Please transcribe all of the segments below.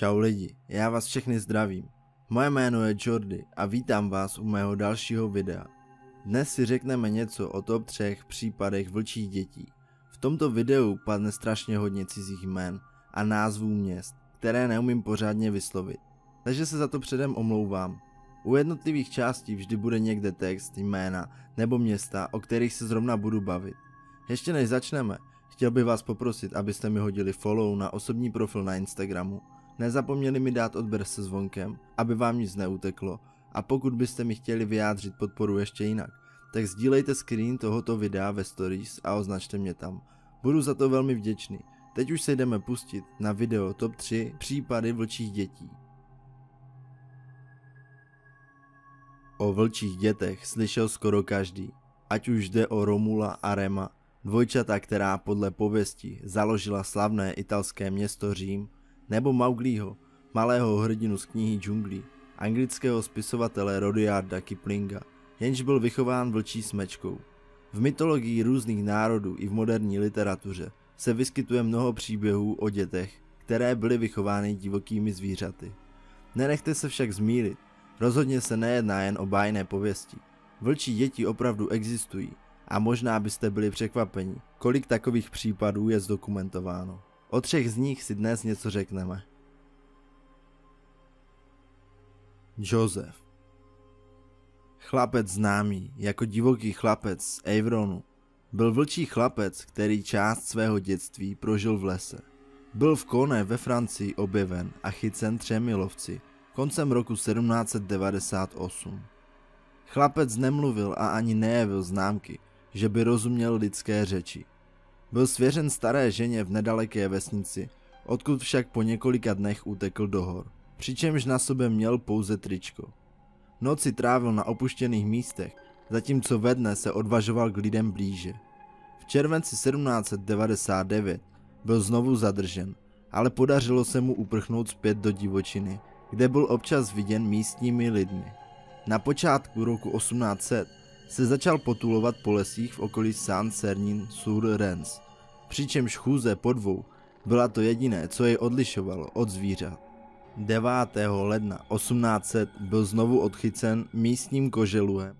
Čau lidi, já vás všechny zdravím. Moje jméno je Jordy a vítám vás u mého dalšího videa. Dnes si řekneme něco o top 3 případech vlčích dětí. V tomto videu padne strašně hodně cizích jmen a názvů měst, které neumím pořádně vyslovit. Takže se za to předem omlouvám. U jednotlivých částí vždy bude někde text, jména nebo města, o kterých se zrovna budu bavit. Ještě než začneme, chtěl bych vás poprosit, abyste mi hodili follow na osobní profil na Instagramu, Nezapomněli mi dát odběr se zvonkem, aby vám nic neuteklo a pokud byste mi chtěli vyjádřit podporu ještě jinak, tak sdílejte screen tohoto videa ve stories a označte mě tam. Budu za to velmi vděčný. Teď už se jdeme pustit na video top 3 případy vlčích dětí. O vlčích dětech slyšel skoro každý, ať už jde o Romula a Rema, dvojčata, která podle pověsti založila slavné italské město Řím nebo Mauglího, malého hrdinu z knihy džunglí, anglického spisovatele Rodiarda Kiplinga, jenž byl vychován vlčí smečkou. V mytologii různých národů i v moderní literatuře se vyskytuje mnoho příběhů o dětech, které byly vychovány divokými zvířaty. Nenechte se však zmílit, rozhodně se nejedná jen o bájné pověsti. Vlčí děti opravdu existují a možná byste byli překvapeni, kolik takových případů je zdokumentováno. O třech z nich si dnes něco řekneme. Joseph. Chlapec známý jako divoký chlapec z Avronu byl vlčí chlapec, který část svého dětství prožil v lese. Byl v Kone ve Francii objeven a chycen třemi lovci koncem roku 1798. Chlapec nemluvil a ani nejevil známky, že by rozuměl lidské řeči byl svěřen staré ženě v nedaleké vesnici, odkud však po několika dnech utekl do hor, přičemž na sobě měl pouze tričko. Noci trávil na opuštěných místech, zatímco ve dne se odvažoval k lidem blíže. V červenci 1799 byl znovu zadržen, ale podařilo se mu uprchnout zpět do divočiny, kde byl občas viděn místními lidmi. Na počátku roku 1800 se začal potulovat po lesích v okolí San Cernin sur Rens, přičemž chůze po dvou byla to jediné, co jej odlišovalo od zvířat. 9. ledna 1800 byl znovu odchycen místním koželuhem.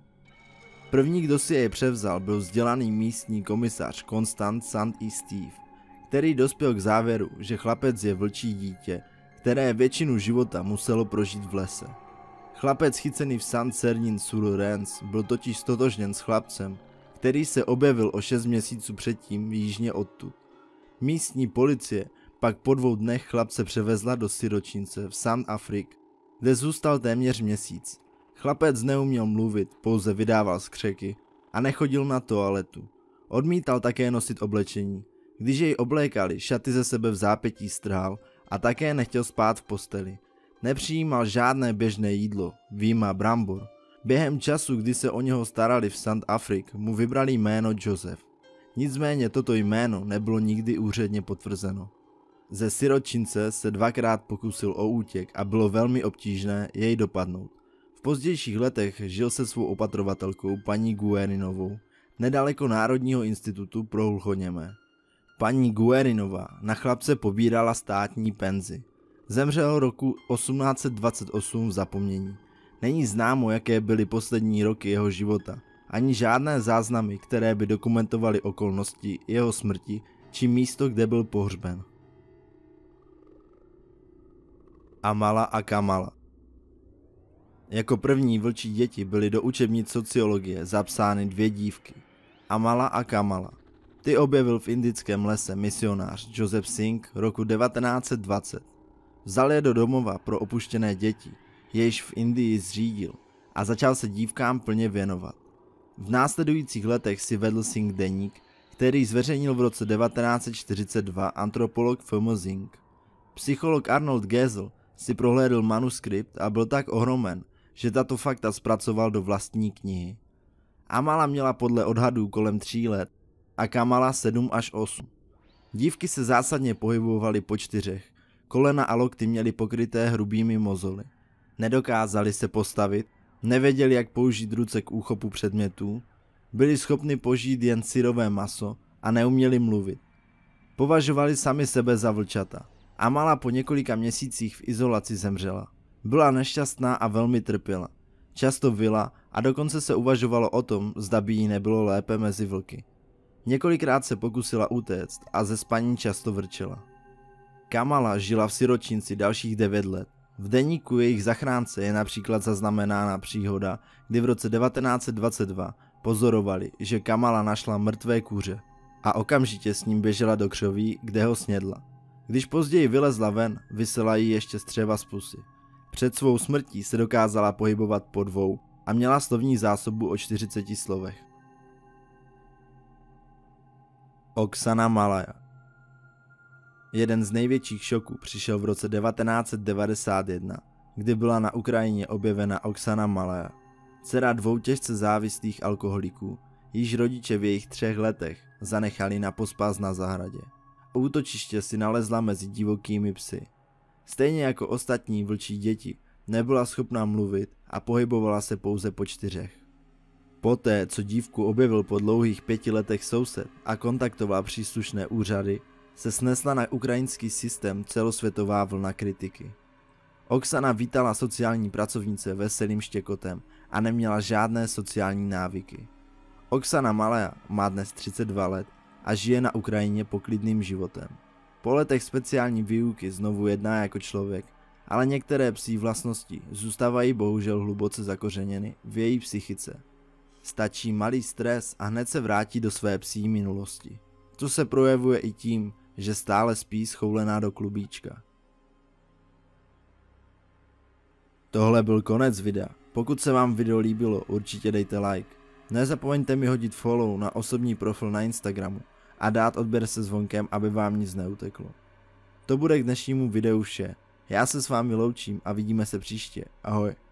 První, kdo si jej převzal, byl vzdělaný místní komisař Konstant St. E. Steve, který dospěl k závěru, že chlapec je vlčí dítě, které většinu života muselo prožít v lese. Chlapec chycený v San Cernin sur Rens byl totiž stotožněn s chlapcem, který se objevil o 6 měsíců předtím jižně odtud. Místní policie pak po dvou dnech chlapce převezla do Syročince v San Afrik, kde zůstal téměř měsíc. Chlapec neuměl mluvit, pouze vydával skřeky a nechodil na toaletu. Odmítal také nosit oblečení. Když jej oblékali, šaty ze sebe v zápětí strhal a také nechtěl spát v posteli. Nepřijímal žádné běžné jídlo, výjima brambor. Během času, kdy se o něho starali v St. Afrik, mu vybrali jméno Joseph. Nicméně toto jméno nebylo nikdy úředně potvrzeno. Ze siročince se dvakrát pokusil o útěk a bylo velmi obtížné jej dopadnout. V pozdějších letech žil se svou opatrovatelkou paní Guerinovou nedaleko Národního institutu pro hluchoněmé. Paní Guerinová na chlapce pobírala státní penzi. Zemřel roku 1828 v zapomnění. Není známo, jaké byly poslední roky jeho života, ani žádné záznamy, které by dokumentovaly okolnosti jeho smrti či místo, kde byl pohřben. Amala a Kamala Jako první vlčí děti byly do učebnic sociologie zapsány dvě dívky, Amala a Kamala. Ty objevil v indickém lese misionář Joseph Singh roku 1920 Vzal je do domova pro opuštěné děti, jež v Indii zřídil a začal se dívkám plně věnovat. V následujících letech si vedl Singh deník, který zveřejnil v roce 1942 antropolog Fomo Zing. Psycholog Arnold Gesel si prohlédl manuskript a byl tak ohromen, že tato fakta zpracoval do vlastní knihy. Amala měla podle odhadů kolem 3 let a Kamala 7 až 8. Dívky se zásadně pohybovaly po čtyřech Kolena a lokty měli pokryté hrubými mozoly. Nedokázali se postavit, nevěděli, jak použít ruce k úchopu předmětů, byli schopni požít jen syrové maso a neuměli mluvit. Považovali sami sebe za vlčata. Amala po několika měsících v izolaci zemřela. Byla nešťastná a velmi trpěla. Často vila a dokonce se uvažovalo o tom, zda by jí nebylo lépe mezi vlky. Několikrát se pokusila utéct a ze spaní často vrčela. Kamala žila v siročinci dalších 9 let. V deníku jejich zachránce je například zaznamenána příhoda, kdy v roce 1922 pozorovali, že Kamala našla mrtvé kůře a okamžitě s ním běžela do křoví, kde ho snědla. Když později vylezla ven, vysela jí ještě střeva z pusy. Před svou smrtí se dokázala pohybovat po dvou a měla slovní zásobu o 40 slovech. Oksana Malaja Jeden z největších šoků přišel v roce 1991, kdy byla na Ukrajině objevena Oksana Malaya. dcera dvou těžce závislých alkoholiků, již rodiče v jejich třech letech zanechali na pospás na zahradě. Útočiště si nalezla mezi divokými psy. Stejně jako ostatní vlčí děti, nebyla schopná mluvit a pohybovala se pouze po čtyřech. Poté, co dívku objevil po dlouhých pěti letech soused a kontaktoval příslušné úřady, se snesla na ukrajinský systém celosvětová vlna kritiky. Oksana vítala sociální pracovnice veselým štěkotem a neměla žádné sociální návyky. Oksana Malea má dnes 32 let a žije na Ukrajině poklidným životem. Po letech speciální výuky znovu jedná jako člověk, ale některé psí vlastnosti zůstávají bohužel hluboce zakořeněny v její psychice. Stačí malý stres a hned se vrátí do své psí minulosti. To se projevuje i tím, že stále spí schoulená do klubíčka. Tohle byl konec videa. Pokud se vám video líbilo, určitě dejte like. Nezapomeňte mi hodit follow na osobní profil na Instagramu a dát odběr se zvonkem, aby vám nic neuteklo. To bude k dnešnímu videu vše. Já se s vámi loučím a vidíme se příště. Ahoj.